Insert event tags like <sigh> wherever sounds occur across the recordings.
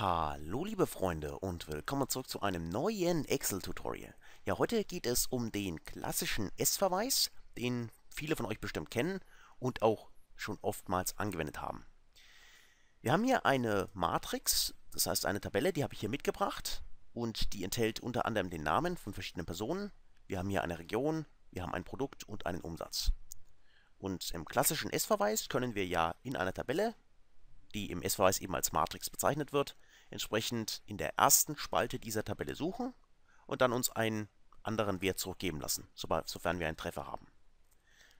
Hallo liebe Freunde und willkommen zurück zu einem neuen Excel-Tutorial. Ja, heute geht es um den klassischen S-Verweis, den viele von euch bestimmt kennen und auch schon oftmals angewendet haben. Wir haben hier eine Matrix, das heißt eine Tabelle, die habe ich hier mitgebracht und die enthält unter anderem den Namen von verschiedenen Personen. Wir haben hier eine Region, wir haben ein Produkt und einen Umsatz. Und im klassischen S-Verweis können wir ja in einer Tabelle, die im S-Verweis eben als Matrix bezeichnet wird, entsprechend in der ersten Spalte dieser Tabelle suchen und dann uns einen anderen Wert zurückgeben lassen, sofern wir einen Treffer haben.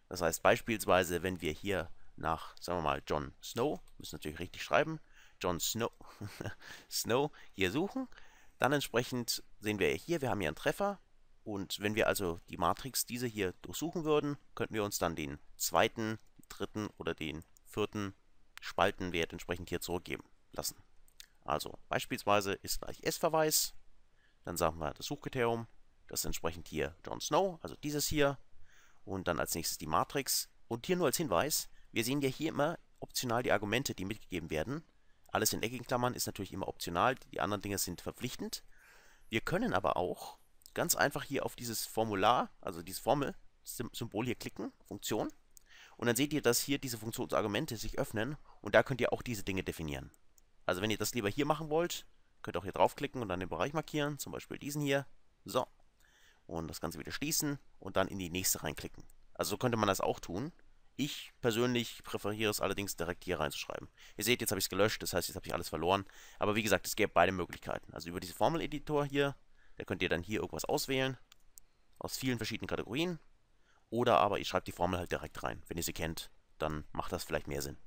Das heißt beispielsweise, wenn wir hier nach, sagen wir mal, John Snow, müssen natürlich richtig schreiben, John Snow, <laughs> Snow hier suchen, dann entsprechend sehen wir hier, wir haben hier einen Treffer und wenn wir also die Matrix, diese hier durchsuchen würden, könnten wir uns dann den zweiten, dritten oder den vierten Spaltenwert entsprechend hier zurückgeben lassen. Also beispielsweise ist gleich S-Verweis, dann sagen wir das Suchkriterium, das ist entsprechend hier Jon Snow, also dieses hier, und dann als nächstes die Matrix. Und hier nur als Hinweis, wir sehen ja hier immer optional die Argumente, die mitgegeben werden. Alles in eckigen Klammern ist natürlich immer optional, die anderen Dinge sind verpflichtend. Wir können aber auch ganz einfach hier auf dieses Formular, also dieses Formel-Symbol hier klicken, Funktion. Und dann seht ihr, dass hier diese Funktionsargumente sich öffnen und da könnt ihr auch diese Dinge definieren. Also wenn ihr das lieber hier machen wollt, könnt ihr auch hier draufklicken und dann den Bereich markieren, zum Beispiel diesen hier. So. Und das Ganze wieder schließen und dann in die nächste reinklicken. Also so könnte man das auch tun. Ich persönlich präferiere es allerdings direkt hier reinzuschreiben. Ihr seht, jetzt habe ich es gelöscht, das heißt, jetzt habe ich alles verloren. Aber wie gesagt, es gäbe beide Möglichkeiten. Also über diesen Formel-Editor hier, da könnt ihr dann hier irgendwas auswählen. Aus vielen verschiedenen Kategorien. Oder aber ihr schreibt die Formel halt direkt rein. Wenn ihr sie kennt, dann macht das vielleicht mehr Sinn.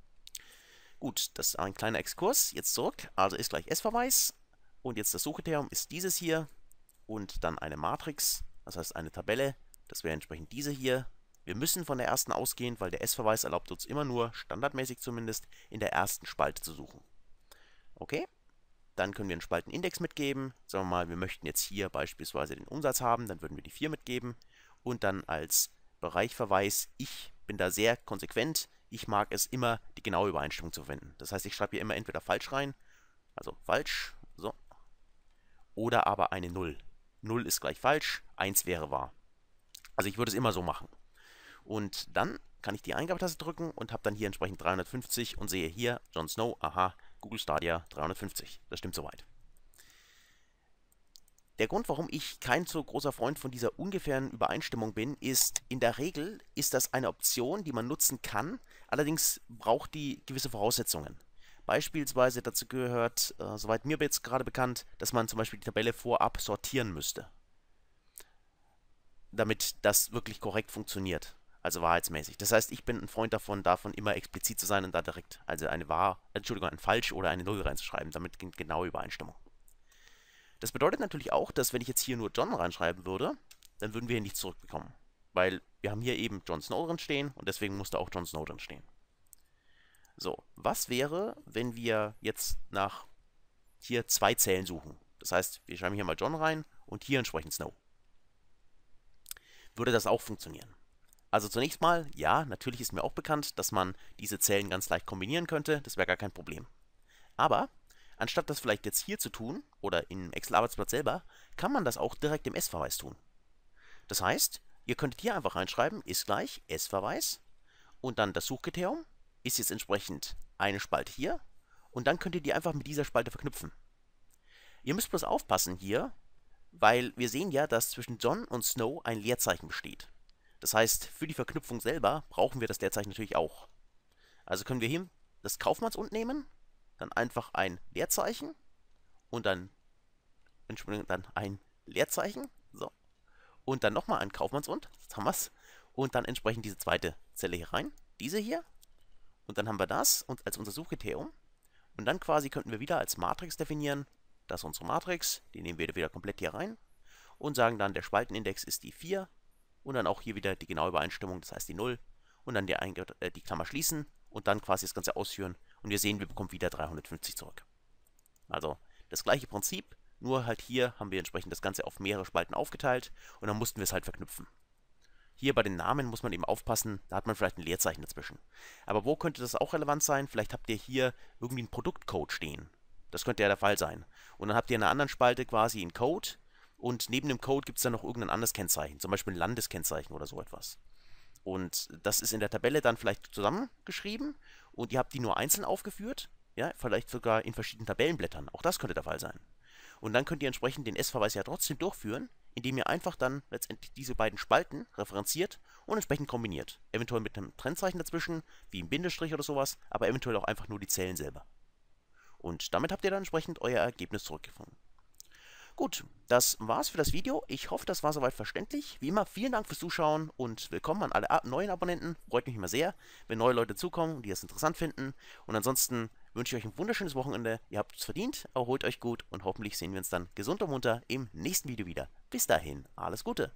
Gut, das ist ein kleiner Exkurs. Jetzt zurück. Also ist gleich S-Verweis. Und jetzt das Suchkriterium ist dieses hier. Und dann eine Matrix, das heißt eine Tabelle. Das wäre entsprechend diese hier. Wir müssen von der ersten ausgehen, weil der S-Verweis erlaubt uns immer nur, standardmäßig zumindest, in der ersten Spalte zu suchen. Okay, dann können wir einen Spaltenindex mitgeben. Sagen wir mal, wir möchten jetzt hier beispielsweise den Umsatz haben, dann würden wir die 4 mitgeben. Und dann als Bereichverweis, ich bin da sehr konsequent. Ich mag es immer die genaue Übereinstimmung zu verwenden. Das heißt, ich schreibe hier immer entweder falsch rein, also falsch, so, oder aber eine 0. 0 ist gleich falsch, 1 wäre wahr. Also ich würde es immer so machen. Und dann kann ich die Eingabetaste drücken und habe dann hier entsprechend 350 und sehe hier Jon Snow, aha, Google Stadia 350. Das stimmt soweit. Der Grund, warum ich kein so großer Freund von dieser ungefähren Übereinstimmung bin, ist, in der Regel ist das eine Option, die man nutzen kann, Allerdings braucht die gewisse Voraussetzungen. Beispielsweise dazu gehört, äh, soweit mir jetzt gerade bekannt, dass man zum Beispiel die Tabelle vorab sortieren müsste. Damit das wirklich korrekt funktioniert. Also wahrheitsmäßig. Das heißt, ich bin ein Freund davon, davon immer explizit zu sein und da direkt, also eine wahr, Entschuldigung, ein falsch oder eine Null reinzuschreiben, damit genau Übereinstimmung. Das bedeutet natürlich auch, dass wenn ich jetzt hier nur John reinschreiben würde, dann würden wir hier nichts zurückbekommen. Weil wir haben hier eben Jon Snow drin stehen und deswegen musste auch Jon Snow drin stehen. So, was wäre, wenn wir jetzt nach hier zwei Zellen suchen? Das heißt, wir schreiben hier mal John rein und hier entsprechend Snow. Würde das auch funktionieren? Also zunächst mal, ja, natürlich ist mir auch bekannt, dass man diese Zellen ganz leicht kombinieren könnte, das wäre gar kein Problem. Aber, anstatt das vielleicht jetzt hier zu tun, oder im Excel-Arbeitsblatt selber, kann man das auch direkt im S-Verweis tun. Das heißt, Ihr könntet hier einfach reinschreiben, ist gleich S-Verweis und dann das Suchkriterium ist jetzt entsprechend eine Spalte hier und dann könnt ihr die einfach mit dieser Spalte verknüpfen. Ihr müsst bloß aufpassen hier, weil wir sehen ja, dass zwischen John und Snow ein Leerzeichen besteht. Das heißt, für die Verknüpfung selber brauchen wir das Leerzeichen natürlich auch. Also können wir hier das Kaufmanns und nehmen, dann einfach ein Leerzeichen und dann, Entschuldigung, dann ein Leerzeichen, so, und dann nochmal ein Kaufmanns und, jetzt haben wir es, und dann entsprechend diese zweite Zelle hier rein, diese hier, und dann haben wir das und als unser Suchkriterium. Und dann quasi könnten wir wieder als Matrix definieren, das ist unsere Matrix, die nehmen wir wieder komplett hier rein und sagen dann, der Spaltenindex ist die 4 und dann auch hier wieder die genaue Übereinstimmung, das heißt die 0 und dann die, äh, die Klammer schließen und dann quasi das Ganze ausführen und wir sehen, wir bekommen wieder 350 zurück. Also das gleiche Prinzip, nur halt hier haben wir entsprechend das Ganze auf mehrere Spalten aufgeteilt und dann mussten wir es halt verknüpfen. Hier bei den Namen muss man eben aufpassen, da hat man vielleicht ein Leerzeichen dazwischen. Aber wo könnte das auch relevant sein? Vielleicht habt ihr hier irgendwie einen Produktcode stehen. Das könnte ja der Fall sein. Und dann habt ihr in einer anderen Spalte quasi einen Code und neben dem Code gibt es dann noch irgendein anderes Kennzeichen, zum Beispiel ein Landeskennzeichen oder so etwas. Und das ist in der Tabelle dann vielleicht zusammengeschrieben und ihr habt die nur einzeln aufgeführt, ja, vielleicht sogar in verschiedenen Tabellenblättern. Auch das könnte der Fall sein. Und dann könnt ihr entsprechend den S-Verweis ja trotzdem durchführen, indem ihr einfach dann letztendlich diese beiden Spalten referenziert und entsprechend kombiniert. Eventuell mit einem Trennzeichen dazwischen, wie ein Bindestrich oder sowas, aber eventuell auch einfach nur die Zellen selber. Und damit habt ihr dann entsprechend euer Ergebnis zurückgefunden. Gut, das war's für das Video. Ich hoffe, das war soweit verständlich. Wie immer, vielen Dank fürs Zuschauen und willkommen an alle neuen Abonnenten. Freut mich immer sehr, wenn neue Leute zukommen, die das interessant finden. Und ansonsten wünsche ich euch ein wunderschönes Wochenende. Ihr habt es verdient, erholt euch gut und hoffentlich sehen wir uns dann gesund und munter im nächsten Video wieder. Bis dahin, alles Gute!